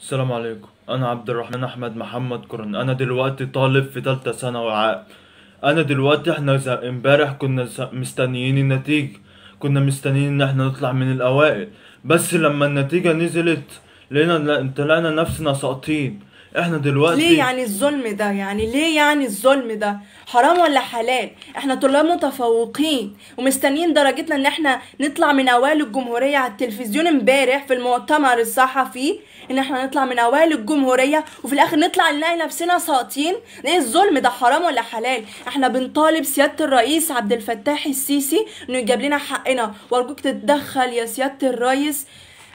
السلام عليكم انا عبد الرحمن احمد محمد كرن انا دلوقتي طالب في تالتة ثانوي عاق انا دلوقتي احنا امبارح كنا مستنيين النتيجة كنا مستنيين ان احنا نطلع من الاوائل بس لما النتيجة نزلت لقينا طلعنا نفسنا ساقطين احنا دلوقتي ليه يعني الظلم ده يعني ليه يعني الظلم ده حرام ولا حلال احنا طلاب متفوقين ومستنيين درجتنا ان احنا نطلع من اوائل الجمهوريه على التلفزيون امبارح في المؤتمر الصحفي ان احنا نطلع من اوائل الجمهوريه وفي الاخر نطلع نلاقي نفسنا ساقطين ايه الظلم ده حرام ولا حلال احنا بنطالب سياده الرئيس عبد الفتاح السيسي انه يجاب لنا حقنا وارجوك تتدخل يا سياده الرئيس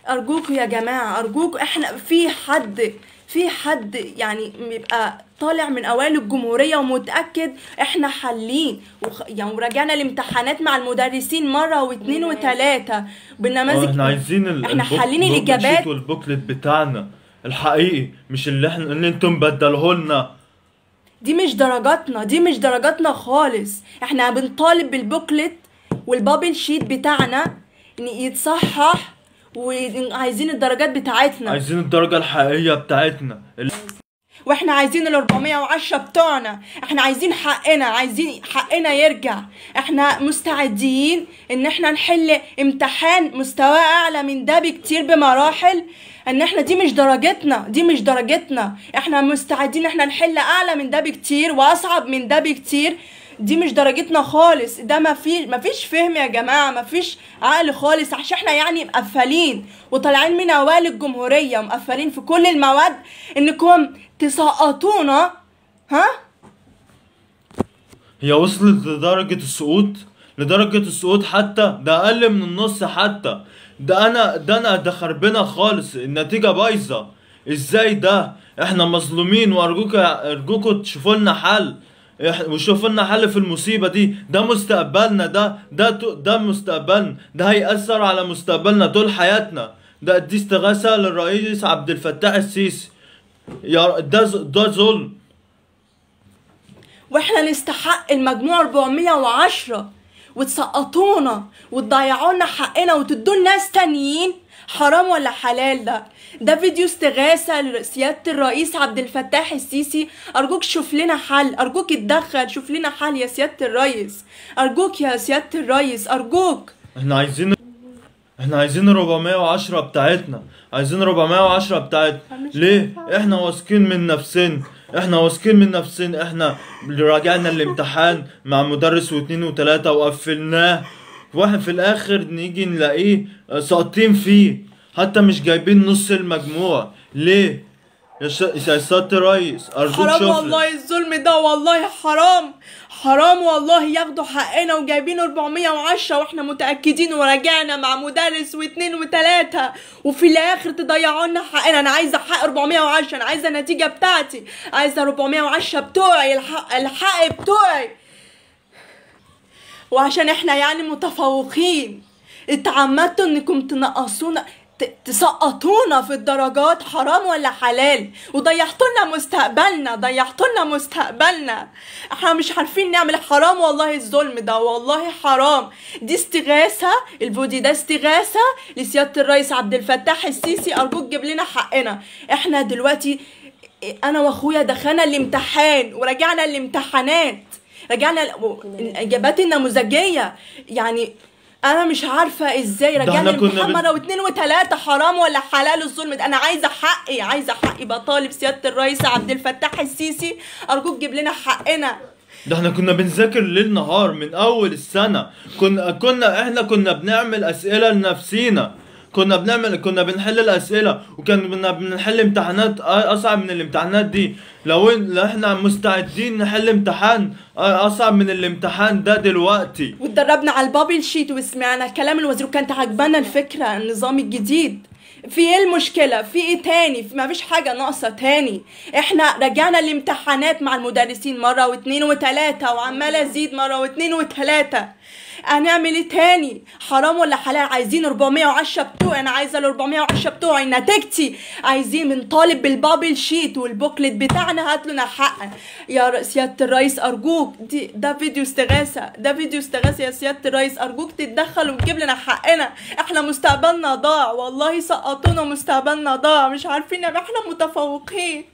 ارجوك يا جماعه ارجوك احنا في حد في حد يعني بيبقى طالع من اوائل الجمهوريه ومتاكد احنا حالين وخ... يعني وراجعنا الامتحانات مع المدرسين مره واثنين وثلاثه بالنماذج آه، احنا عايزين ال... احنا حالين الاجابات والبوكلت بتاعنا الحقيقي مش اللي احنا اللي انتم بدلوه لنا دي مش درجاتنا دي مش درجاتنا خالص احنا بنطالب بالبوكلت والبابل شيت بتاعنا ان يتصحح وعايزين الدرجات بتاعتنا عايزين الدرجه الحقيقيه بتاعتنا واحنا عايزين ال 410 بتوعنا احنا عايزين حقنا عايزين حقنا يرجع احنا مستعدين ان احنا نحل امتحان مستوى اعلى من ده بكتير بمراحل ان احنا دي مش درجتنا دي مش درجتنا احنا مستعدين احنا نحل اعلى من ده بكتير واصعب من ده بكتير دي مش درجتنا خالص ده ما فيش ما فيش فهم يا جماعه ما فيش عقل خالص عشان احنا يعني مقفلين وطالعين من اوائل الجمهوريه ومقفلين في كل المواد انكم تسقطونا ها هي وصلت لدرجه السقوط لدرجه السقوط حتى ده اقل من النص حتى ده انا ده انا ده خربنا خالص النتيجه بايظه ازاي ده احنا مظلومين وارجوك ارجوكوا تشوفوا لنا حل وشوف لنا حل في المصيبه دي ده مستقبلنا ده ده ده مستقبلنا ده هيأثر على مستقبلنا طول حياتنا ده دي استغاثه للرئيس عبد الفتاح السيسي يا ده ده ظلم واحنا نستحق المجموع 410 وتسقطونا وتضيعوا لنا حقنا وتدوا لناس تانيين حرام ولا حلال ده ده فيديو استغاثة لسيادة الرئيس عبد الفتاح السيسي أرجوك شوف لنا حل أرجوك اتدخل شوف لنا حل يا سيادة الرئيس أرجوك يا سيادة الرئيس أرجوك احنا عايزين احنا عايزين 410 بتاعتنا عايزين 410 بتاعتنا ليه احنا واثقين من نفسنا احنا واثقين من نفسنا احنا اللي راجعنا الامتحان مع مدرس واثنين وثلاثة وقفلناه واحد في الاخر نيجي نلاقيه ساقطين فيه حتى مش جايبين نص المجموع ليه يا سيادة الريس أرجوك حرام شكرا. والله الظلم ده والله حرام حرام والله ياخدوا حقنا وجايبين 410 واحنا متأكدين وراجعنا مع مدرس واثنين وثلاثة وفي الآخر تضيعوا لنا حقنا أنا عايزة حق 410 أنا عايزة النتيجة بتاعتي عايزة 410 بتوعي الحق الحق بتوعي وعشان احنا يعني متفوقين اتعمدتوا انكم تنقصونا تسقطونا في الدرجات حرام ولا حلال وضيعتولنا مستقبلنا ضيعتولنا مستقبلنا احنا مش عارفين نعمل حرام والله الظلم ده والله حرام دي استغاثه الفودي ده استغاثه لسياده الرئيس عبد الفتاح السيسي ارجوك جيب لنا حقنا احنا دلوقتي انا واخويا دخلنا الامتحان ورجعنا الامتحانات رجعنا الاجابات النموذجيه يعني انا مش عارفه ازاي رجع لي المحمره بت... واثنين وثلاثه حرام ولا حلال الظلم ده انا عايزه حقي عايزه حقي بطالب سياده الرئيس عبد الفتاح السيسي ارجوك جيب لنا حقنا ده احنا كنا بنذاكر ليل نهار من اول السنه كنا كنا احنا كنا بنعمل اسئله لنفسينا كنا بنعمل كنا بنحل الاسئله وكنا بنحل امتحانات آه، اصعب من الامتحانات دي لو احنا مستعدين نحل امتحان آه، اصعب من الامتحان ده دلوقتي واتدربنا على البابل شيت وسمعنا كلام الوزير وكانت عجبانا الفكره النظام الجديد في ايه المشكله في ايه تاني ما فيش حاجه ناقصه تاني احنا رجعنا الامتحانات مع المدرسين مره واتنين وتلاته وعماله ازيد مره واتنين وتلاته هنعمل ايه تاني حرام ولا حلال عايزين 410 بتوعي انا عايزه ال 410 بتوعي نتيجتي عايزين بنطالب بالبابل شيت والبوكلت بتاعنا هات لنا حقا يا سياده الرئيس ارجوك دي ده فيديو استغاثه ده فيديو استغاثه يا سياده الرئيس ارجوك تتدخل وتجيب لنا حقنا احنا مستقبلنا ضاع والله سقطونا مستقبلنا ضاع مش عارفين يبقى احنا متفوقين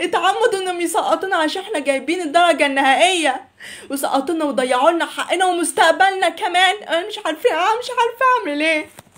اتعمدوا انهم يسقطونا عشان احنا جايبين الدرجه النهائيه وسقطونا وضيعوا لنا حقنا ومستقبلنا كمان انا مش عارفه مش عارفه اعمل ايه